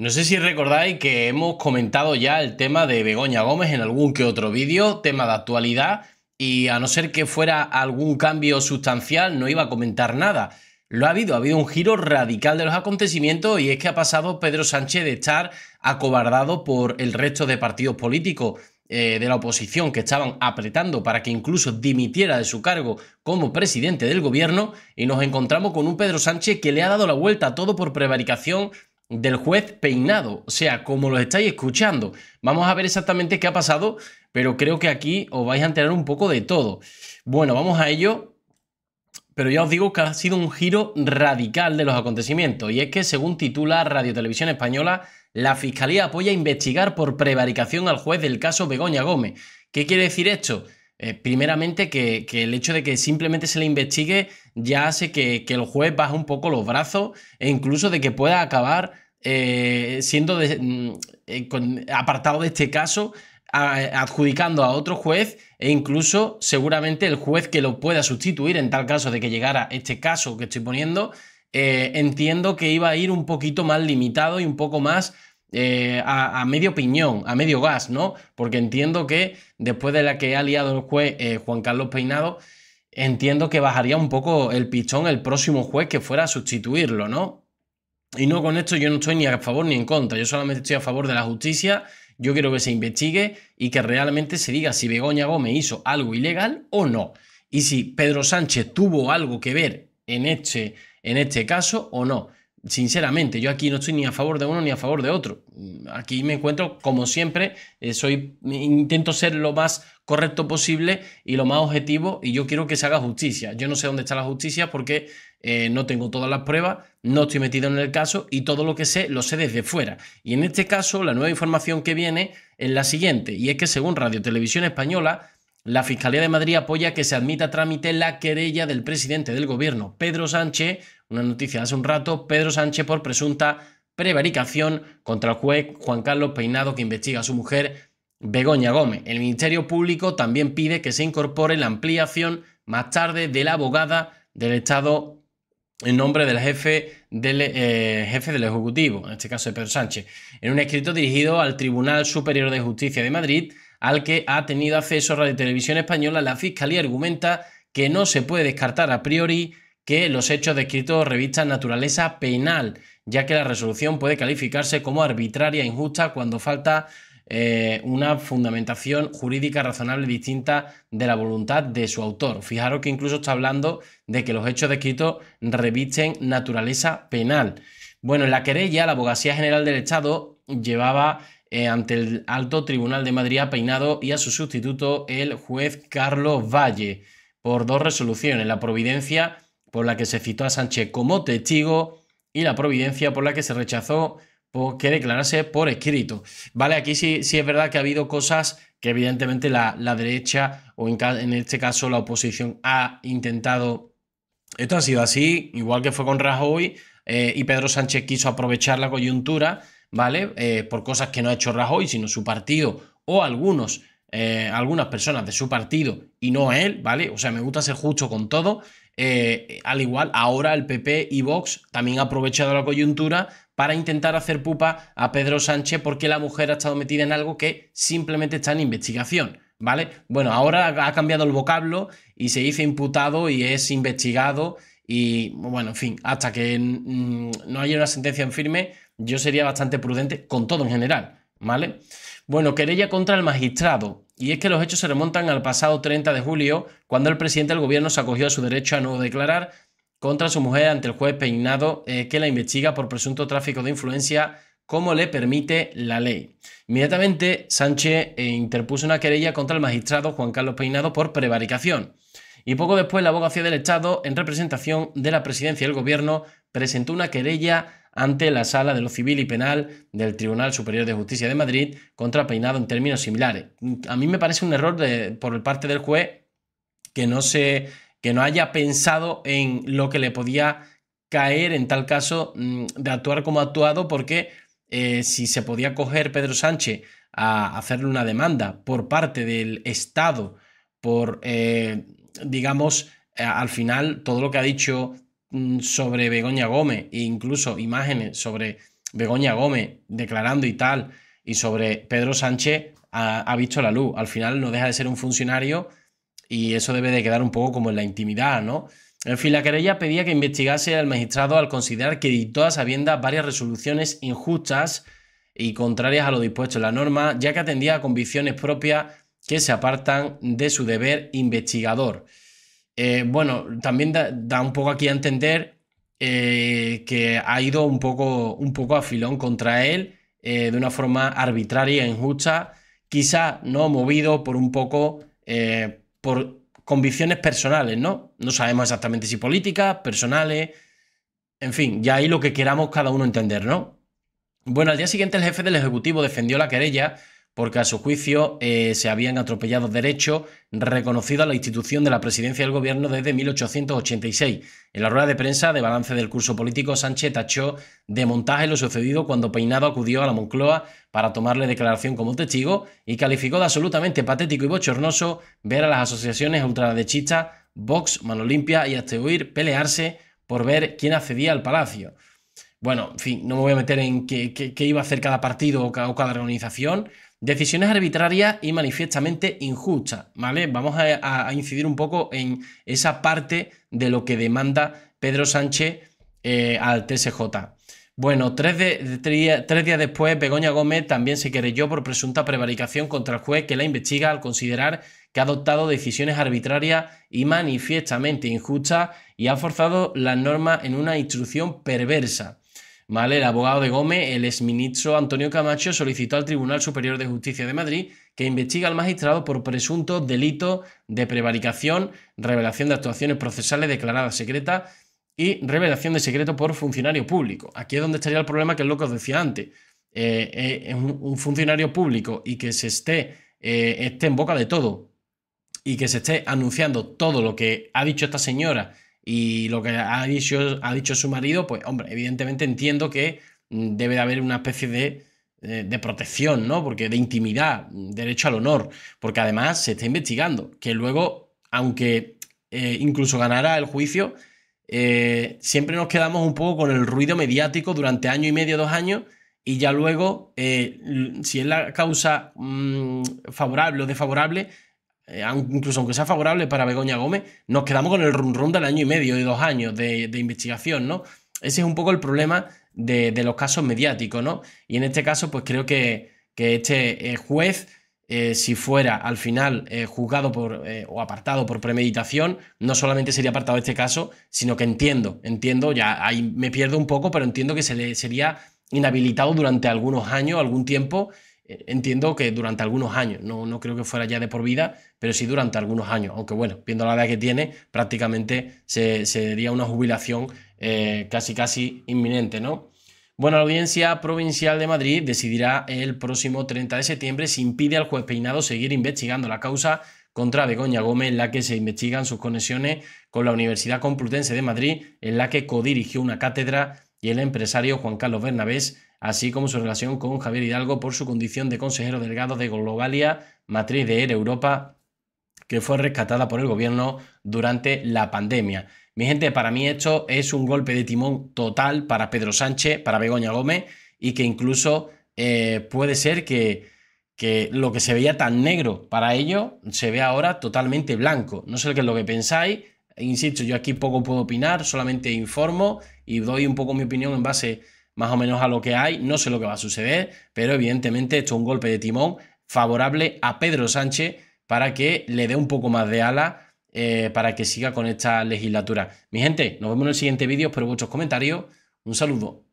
No sé si recordáis que hemos comentado ya el tema de Begoña Gómez en algún que otro vídeo, tema de actualidad, y a no ser que fuera algún cambio sustancial no iba a comentar nada. Lo ha habido, ha habido un giro radical de los acontecimientos y es que ha pasado Pedro Sánchez de estar acobardado por el resto de partidos políticos eh, de la oposición que estaban apretando para que incluso dimitiera de su cargo como presidente del gobierno y nos encontramos con un Pedro Sánchez que le ha dado la vuelta a todo por prevaricación del juez peinado, o sea, como lo estáis escuchando. Vamos a ver exactamente qué ha pasado, pero creo que aquí os vais a enterar un poco de todo. Bueno, vamos a ello, pero ya os digo que ha sido un giro radical de los acontecimientos, y es que según titula Radio Televisión Española, la Fiscalía apoya investigar por prevaricación al juez del caso Begoña Gómez. ¿Qué quiere decir esto? Eh, primeramente, que, el hecho de que simplemente se le investigue ya hace que, que, el juez baje un poco los brazos e incluso de que pueda acabar eh, siendo mm, eh, apartado de este caso, adjudicando a otro juez e incluso seguramente el juez que lo pueda sustituir en tal caso de que llegara este caso que estoy poniendo, eh, entiendo que iba a ir un poquito más limitado y un poco más a, medio piñón, a medio gas, ¿no? Porque entiendo que después de la que ha liado el juez Juan Carlos Peinado, entiendo que bajaría un poco el pichón el próximo juez que fuera a sustituirlo, ¿no? Y no con esto yo no estoy ni a favor ni en contra, yo solamente estoy a favor de la justicia, yo quiero que se investigue y que realmente se diga si Begoña Gómez hizo algo ilegal o no. Y si Pedro Sánchez tuvo algo que ver en este, en este caso o no. Sinceramente, yo aquí no estoy ni a favor de uno ni a favor de otro. Aquí me encuentro, como siempre, eh, soy, intento ser lo más correcto posible y lo más objetivo y yo quiero que se haga justicia. Yo no sé dónde está la justicia porque eh, no tengo todas las pruebas, no estoy metido en el caso y todo lo que sé lo sé desde fuera. Y en este caso, la nueva información que viene es la siguiente, y es que según Radio Televisión Española, la Fiscalía de Madrid apoya que se admita a trámite la querella del presidente del gobierno, Pedro Sánchez, una noticia de hace un rato, Pedro Sánchez por presunta prevaricación contra el juez Juan Carlos Peinado que investiga a su mujer Begoña Gómez. El Ministerio Público también pide que se incorpore la ampliación más tarde de la abogada del Estado en nombre del jefe del, eh, jefe del Ejecutivo, en este caso de Pedro Sánchez, en un escrito dirigido al Tribunal Superior de Justicia de Madrid, al que ha tenido acceso Radio Televisión Española, la Fiscalía argumenta que no se puede descartar a priori que los hechos descritos revistan naturaleza penal, ya que la resolución puede calificarse como arbitraria e injusta cuando falta eh, una fundamentación jurídica razonable distinta de la voluntad de su autor. Fijaros que incluso está hablando de que los hechos descritos revisten naturaleza penal. Bueno, en la querella, la Abogacía General del Estado llevaba eh, ante el Alto Tribunal de Madrid a Peinado y a su sustituto el juez Carlos Valle por dos resoluciones, la providencia por la que se citó a Sánchez como testigo y la providencia por la que se rechazó que declararse por escrito. Vale, aquí sí, sí es verdad que ha habido cosas que evidentemente la, derecha o en, este caso la oposición ha intentado... Esto ha sido así, igual que fue con Rajoy eh, y Pedro Sánchez quiso aprovechar la coyuntura, ¿vale? Eh, por cosas que no ha hecho Rajoy, sino su partido o algunos, eh, algunas personas de su partido y no él, ¿vale? O sea, me gusta ser justo con todo. al igual, ahora el PP y Vox también ha aprovechado la coyuntura para intentar hacer pupa a Pedro Sánchez porque la mujer ha estado metida en algo que simplemente está en investigación. ¿Vale? Bueno, ahora ha cambiado el vocablo y se dice imputado y es investigado y bueno, en fin, hasta que no haya una sentencia en firme, yo sería bastante prudente con todo en general, ¿vale? Bueno, querella contra el magistrado. Y es que los hechos se remontan al pasado 30 de julio, cuando el presidente del gobierno se acogió a su derecho a no declarar contra su mujer ante el juez Peinado, eh, que la investiga por presunto tráfico de influencia como le permite la ley. Inmediatamente, Sánchez eh, interpuso una querella contra el magistrado Juan Carlos Peinado por prevaricación. Y poco después, la abogacía del Estado, en representación de la presidencia del gobierno, presentó una querella ante la Sala de lo Civil y Penal del Tribunal Superior de Justicia de Madrid contra Peinado en términos similares. A mí me parece un error por parte del juez que no se que no haya pensado en lo que le podía caer en tal caso mm, de actuar como ha actuado, porque eh, si se podía coger Pedro Sánchez a hacerle una demanda por parte del Estado, por, eh, digamos, eh, al final todo lo que ha dicho mm, sobre Begoña Gómez e incluso imágenes sobre Begoña Gómez declarando y tal, y sobre Pedro Sánchez ha visto la luz. Al final no deja de ser un funcionario y eso debe de quedar un poco como en la intimidad, ¿no? En fin, la querella pedía que investigase al magistrado al considerar que dictó a sabiendas varias resoluciones injustas y contrarias a lo dispuesto en la norma, ya que atendía a convicciones propias que se apartan de su deber investigador. Eh, bueno, también da, un poco aquí a entender eh, que ha ido un poco, un poco a filón contra él eh, de una forma arbitraria e injusta, quizá no movido por un poco por convicciones personales, ¿no? No sabemos exactamente si políticas, personales, en fin, ya ahí lo que queramos cada uno entender, ¿no? Bueno, al día siguiente el jefe del Ejecutivo defendió la querella porque a su juicio eh, se habían atropellado derecho, reconocidos a la institución de la presidencia del gobierno desde 1886. En la rueda de prensa de balance del curso político, Sánchez tachó de montaje lo sucedido cuando Peinado acudió a la Moncloa para tomarle declaración como testigo y calificó de absolutamente patético y bochornoso ver a las asociaciones ultraderechistas Vox, Mano Limpia y hasta pelearse por ver quién accedía al palacio. Bueno, en fin, no me voy a meter en qué, qué iba a hacer cada partido o cada organización, Decisiones arbitrarias y manifiestamente injustas, ¿vale? Vamos a, incidir un poco en esa parte de lo que demanda Pedro Sánchez eh, al TSJ. Bueno, tres, tres, días después, Begoña Gómez también se querelló por presunta prevaricación contra el juez que la investiga al considerar que ha adoptado decisiones arbitrarias y manifiestamente injustas y ha forzado las normas en una instrucción perversa. El abogado de Gómez, el exministro Antonio Camacho, solicitó al Tribunal Superior de Justicia de Madrid que investigue al magistrado por presunto delito de prevaricación, revelación de actuaciones procesales declaradas secretas y revelación de secreto por funcionario público. Aquí es donde estaría el problema que es lo decía antes. Eh, eh, un, funcionario público y que se esté, eh, esté en boca de todo y que se esté anunciando todo lo que ha dicho esta señora y lo que ha dicho, su marido, pues hombre, evidentemente entiendo que mm, debe de haber una especie de, eh, protección, ¿no? Porque de intimidad, mm, derecho al honor, porque además se está investigando, que luego, aunque eh, incluso ganara el juicio, eh, siempre nos quedamos un poco con el ruido mediático durante año y medio, dos años, y ya luego, si es la causa mm, favorable o desfavorable, eh, incluso aunque sea favorable para Begoña Gómez, nos quedamos con el run del año y medio y dos años de, investigación, ¿no? Ese es un poco el problema de, los casos mediáticos, ¿no? Y en este caso, pues creo que, este eh, juez, eh, si fuera al final juzgado por, o apartado por premeditación, no solamente sería apartado de este caso, sino que entiendo, entiendo, ya ahí me pierdo un poco, pero entiendo que se le sería inhabilitado durante algunos años, algún tiempo, entiendo que durante algunos años, no, no, creo que fuera ya de por vida, pero sí durante algunos años, aunque bueno, viendo la edad que tiene, prácticamente se, sería una jubilación eh, casi casi inminente, ¿no? Bueno, la Audiencia Provincial de Madrid decidirá el próximo 30 de septiembre si impide al juez Peinado seguir investigando la causa contra Begoña Gómez, en la que se investigan sus conexiones con la Universidad Complutense de Madrid, en la que codirigió una cátedra y el empresario Juan Carlos Bernabés, así como su relación con Javier Hidalgo por su condición de consejero delegado de Globalia, matriz de Europa, que fue rescatada por el gobierno durante la pandemia. Mi gente, para mí esto es un golpe de timón total para Pedro Sánchez, para Begoña Gómez, y que incluso eh, puede ser que, lo que se veía tan negro para ellos se vea ahora totalmente blanco. No sé qué es lo que pensáis, Insisto, yo aquí poco puedo opinar, solamente informo y doy un poco mi opinión en base más o menos a lo que hay. No sé lo que va a suceder, pero evidentemente esto es un golpe de timón favorable a Pedro Sánchez para que le dé un poco más de ala eh, para que siga con esta legislatura. Mi gente, nos vemos en el siguiente vídeo, espero vuestros comentarios. Un saludo.